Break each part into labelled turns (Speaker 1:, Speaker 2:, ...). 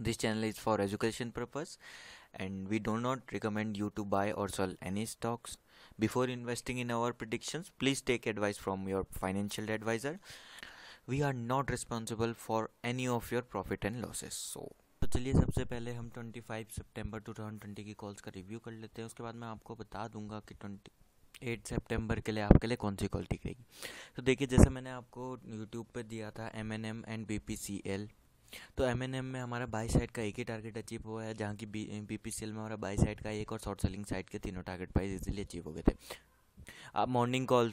Speaker 1: This channel is for education purpose and we do not recommend you to buy or sell any stocks. Before investing in our predictions, please take advice from your financial advisor. We are not responsible for any of your profit and losses. So तो चलिए सबसे पहले हम 25 सितंबर 2020 की calls का review कर लेते हैं उसके बाद मैं आपको बता दूंगा कि 20 एट सितंबर के लिए आपके लिए कौन सी कॉल ठीक रहेगी तो देखिए जैसे मैंने आपको यूट्यूब पे दिया था M N M and B P C L तो एम एन एम में हमारा बाई साइड का एक ही टारगेट अचीव हुआ है जहाँ की बी पी सी एल में हमारा बाई साइड का एक और शॉर्ट सेलिंग साइड के तीनों टारगेट प्राइस इजीली अचीव हो गए थे आप मॉर्निंग कॉल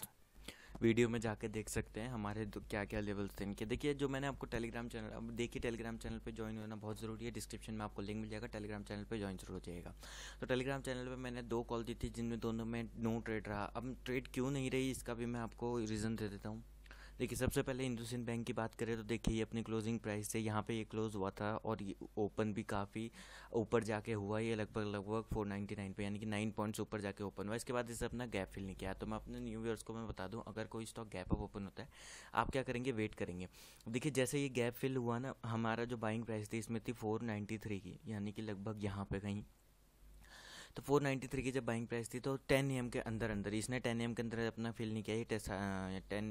Speaker 1: वीडियो में जाके देख सकते हैं हमारे क्या क्या लेवल्स थे इनके देखिए जो मैंने आपको टेलीग्राम चैनल अब देखिए टेलीग्राम चैनल पे ज्वाइन होना बहुत ज़रूरी है डिस्क्रिप्शन में आपको लिंक मिल जाएगा टेलीग्राम चैनल पे ज्वाइन जरूर हो जाएगा तो टेलीग्राम चैनल पे मैंने दो कॉल दी थी जिनमें दोनों में नो ट्रेड रहा अब ट्रेड क्यों नहीं रही इसका भी मैं आपको रीज़न दे देता हूँ देखिए सबसे पहले इंडोसिन बैंक की बात करें तो देखिए ये अपनी क्लोजिंग प्राइस से यहाँ पे ये क्लोज़ हुआ था और ये ओपन भी काफ़ी ऊपर जाके हुआ ये लगभग लगभग फोर नाइन्टी नाइन पे यानी कि नाइन पॉइंट्स ऊपर जाके ओपन हुआ इसके बाद इसे अपना गैप फिल नहीं किया तो मैं अपने न्यू ईयर्स को मैं बता दूँ अगर कोई स्टॉक गैप अप ओपन होता है आप क्या करेंगे वेट करेंगे देखिए जैसे ये गैप फिल हुआ ना हमारा जो बाइंग प्राइस थी इसमें थी फोर की यानी कि लगभग यहाँ पर कहीं तो फोर नाइन्टी थ्री की जब बाइंग प्राइस थी तो टेन एम के अंदर अंदर इसने टेन एम के अंदर अपना फिल नहीं किया टेन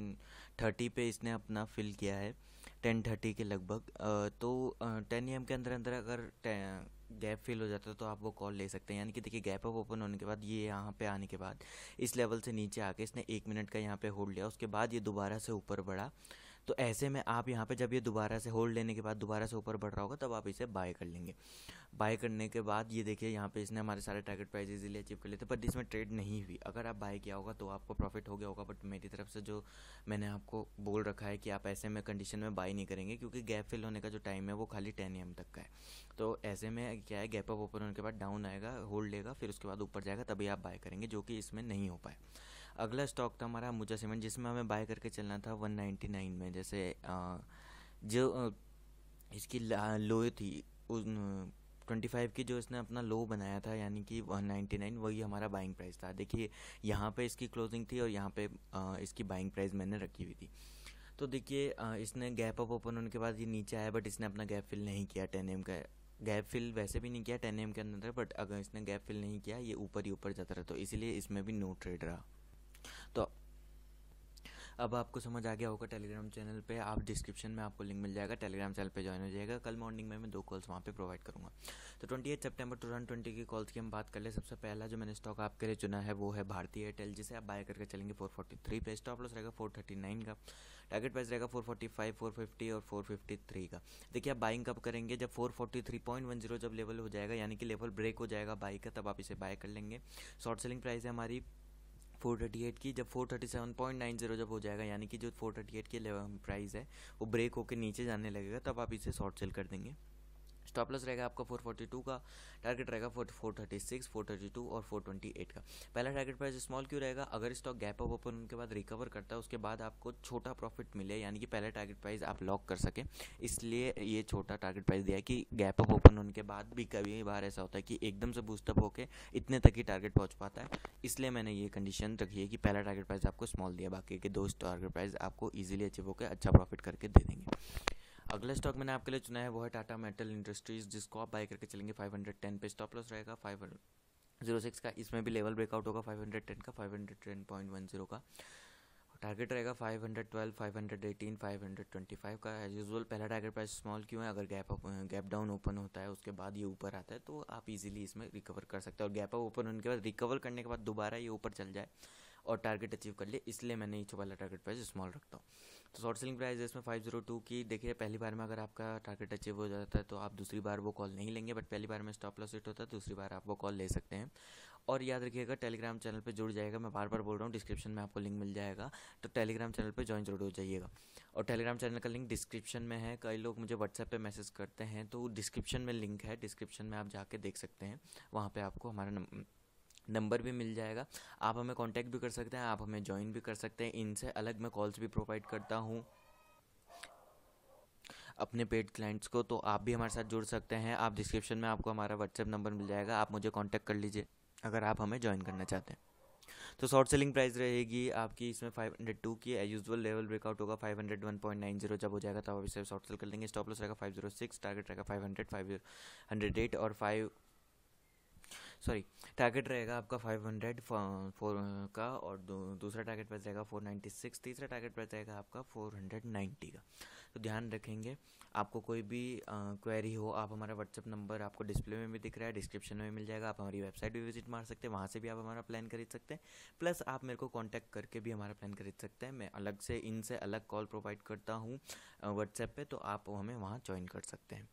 Speaker 1: थर्टी पे इसने अपना फिल किया है टेन थर्टी के लगभग तो टेन एम के अंदर अंदर अगर गैप फिल हो जाता है तो आप वो कॉल ले सकते हैं यानी कि देखिए गैप अप ओपन होने के बाद ये यहाँ पे आने के बाद इस लेवल से नीचे आके इसने एक मिनट का यहाँ पे होल्ड लिया उसके बाद ये दोबारा से ऊपर बढ़ा तो ऐसे में आप यहाँ पे जब ये दोबारा से होल्ड लेने के बाद दोबारा से ऊपर बढ़ रहा होगा तब आप इसे बाय कर लेंगे बाय करने के बाद ये देखिए यहाँ पे इसने हमारे सारे टारगेट प्राइस इजीली अचीव कर लिए थे पर इसमें ट्रेड नहीं हुई अगर आप बाय किया होगा तो आपको प्रॉफिट हो गया होगा बट मेरी तरफ से जो मैंने आपको बोल रखा है कि आप ऐसे में कंडीशन में बाय नहीं करेंगे क्योंकि गैप फिल होने का जो टाइम है वो खाली टेन एम तक का है तो ऐसे में क्या है गैप अप ओपन होने के बाद डाउन आएगा होल्ड लेगा फिर उसके बाद ऊपर जाएगा तभी आप बाय करेंगे जो कि इसमें नहीं हो पाए अगला स्टॉक था हमारा अमुजा सीमेंट जिसमें हमें बाय करके चलना था 199 में जैसे जो इसकी लो थी ट्वेंटी फाइव की जो इसने अपना लो बनाया था यानी कि वन नाइन्टी नाइन वही हमारा बाइंग प्राइस था देखिए यहाँ पे इसकी क्लोजिंग थी और यहाँ पे इसकी बाइंग प्राइस मैंने रखी हुई थी तो देखिए इसने गैप अप ओपन होने के बाद ये नीचे आया बट इसने अपना गैप फिल नहीं किया टेन एम का गैप फिल वैसे भी नहीं किया टेन एम के अंदर बट अगर इसने गैप फिल नहीं किया ये ऊपर ही ऊपर जाता रहा तो इसीलिए इसमें भी नो ट्रेड रहा तो अब आपको समझ आ गया होगा टेलीग्राम चैनल पे आप डिस्क्रिप्शन में आपको लिंक मिल जाएगा टेलीग्राम चैनल पे ज्वाइन हो जाएगा कल मॉर्निंग में मैं दो कॉल्स वहाँ पे प्रोवाइड करूँगा तो twenty eight September two thousand twenty की कॉल्स की हम बात कर ले सबसे पहला जो मैंने स्टॉक आपके लिए चुना है वो है भारतीय एयरटेल जिसे आप बाय करके चलेंगे फोर फोर्टी थ्री पे स्टॉप लॉस रहेगा फोर थर्टी नाइन का टारगेट प्राइस रहेगा four forty five four fifty और फोर फिफ्टी थ्री का देखिए आप बाइंग कब करेंगे जब four forty three point one zero जब लेवल हो जाएगा यानी कि लेवल ब्रेक हो जाएगा बाई का तब आप इसे बाय कर लेंगे शॉर्ट सेलिंग प्राइस है हमारी फोर थर्टी एट की जब four thirty seven point nine zero जब हो जाएगा यानी कि जो फोर थर्टी एट की प्राइस है वो ब्रेक होकर नीचे जाने लगेगा तब आप इसे शॉर्ट सेल कर देंगे स्टॉप लॉस रहेगा आपका 442 का टारगेट रहेगा 436, 432 और 428 का पहला टारगेट प्राइस स्मॉल क्यों रहेगा अगर स्टॉक गैप अप ओपन उनके बाद रिकवर करता है उसके बाद आपको छोटा प्रॉफिट मिले यानी कि पहला टारगेट प्राइस आप लॉक कर सकें इसलिए ये छोटा टारगेट प्राइस दिया है कि गैप अप ओपन होने के बाद भी कभी बार ऐसा होता है कि एकदम से बूस्टअप होकर इतने तक ही टारगेट पहुँच पाता है इसलिए मैंने ये कंडीशन रखी है कि पहला टारगेट प्राइस आपको स्मॉल दिया बाकी के दो टारगेट प्राइस आपको ईजिली अचीव होकर अच्छा प्रॉफिट करके दे देंगे अगला स्टॉक मैंने आपके लिए चुना है वो है टाटा मेटल इंडस्ट्रीज जिसको आप बाय करके चलेंगे 510 पे स्टॉप लॉस रहेगा फाइव जीरो सिक्स का इसमें भी लेवल ब्रेकआउट होगा फाइव हंड्रेड टेन का five hundred ten point one zero का टारगेट रहेगा five five five hundred hundred twelve eighteen hundred twenty five का एज यूजल पहला टारगेट प्राइस स्मॉल क्यों है अगर गैप गैप डाउन ओपन होता है उसके बाद ये ऊपर आता है तो आप इजीली इसमें रिकवर कर सकते हैं और गैप ओपन होने के बाद रिकवर करने के बाद दोबारा ये ऊपर चल जाए और टारगेट अचीव कर लिए इसलिए मैंने ईच वाला टारगेट प्राइस स्मॉल रखता हूँ तो शॉर्ट सेलिंग प्राइस है इसमें फाइव जीरो टू की देखिए पहली बार में अगर आपका टारगेट अचीव हो जाता है तो आप दूसरी बार वो कॉल नहीं लेंगे बट पहली बार में स्टॉप लॉस हिट होता है दूसरी बार आप वो कॉल ले सकते हैं और याद रखिएगा टेलीग्राम चैनल पर जुड़ जाएगा मैं बार बार बोल रहा हूँ डिस्क्रिप्शन में आपको लिंक मिल जाएगा तो टेलीग्राम चैनल पर ज्वाइन जरूर हो जाइएगा और टेलीग्राम चैनल का लिंक डिस्क्रिप्शन में है कई लोग मुझे व्हाट्सएप पर मैसेज करते हैं तो डिस्क्रिप्शन में लिंक है डिस्क्रिप्शन में आप जाके देख सकते हैं वहाँ पर आपको हमारा नंबर भी मिल जाएगा आप हमें कॉन्टेक्ट भी कर सकते हैं आप हमें ज्वाइन भी कर सकते हैं इनसे अलग मैं कॉल्स भी प्रोवाइड करता हूँ अपने पेड क्लाइंट्स को तो आप भी हमारे साथ जुड़ सकते हैं आप डिस्क्रिप्शन में आपको हमारा व्हाट्सएप नंबर मिल जाएगा आप मुझे कॉन्टैक्ट कर लीजिए अगर आप हमें ज्वाइन करना चाहते हैं तो शॉर्ट सेलिंग प्राइस रहेगी आपकी इसमें 502 की यूजुअल लेवल ब्रेकआउट होगा 501.90 जब हो जाएगा तब आप इसे शॉर्ट सेल कर लेंगे स्टॉप लॉस रहेगा 506 टारगेट रहेगा 500 508 और 5 सॉरी टारगेट रहेगा आपका फाइव हंड्रेड फोर का और दू, दूसरा टारगेट प्राइस रहेगा सिक्स तीसरा टारगेट प्राइस रहेगा आपका फोर हंड्रेड नाइन्टी का तो ध्यान रखेंगे आपको कोई भी क्वेरी हो आप हमारा व्हाट्सअप नंबर आपको डिस्प्ले में भी दिख रहा है डिस्क्रिप्शन में मिल जाएगा आप हमारी वेबसाइट भी विजिट मार सकते हैं वहाँ से भी आप हमारा प्लान खरीद सकते हैं प्लस आप मेरे को कॉन्टैक्ट करके भी हमारा प्लान खरीद सकते हैं मैं अलग से इनसे अलग कॉल प्रोवाइड करता हूँ व्हाट्सएप पर तो आप हमें वहाँ ज्वाइन कर सकते हैं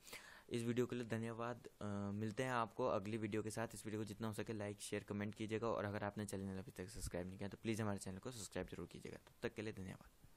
Speaker 1: इस वीडियो के लिए धन्यवाद मिलते हैं आपको अगली वीडियो के साथ इस वीडियो को जितना हो सके लाइक शेयर कमेंट कीजिएगा और अगर आपने चैनल अभी तक सब्सक्राइब नहीं किया तो प्लीज़ हमारे चैनल को सब्सक्राइब जरूर कीजिएगा तब तक के लिए धन्यवाद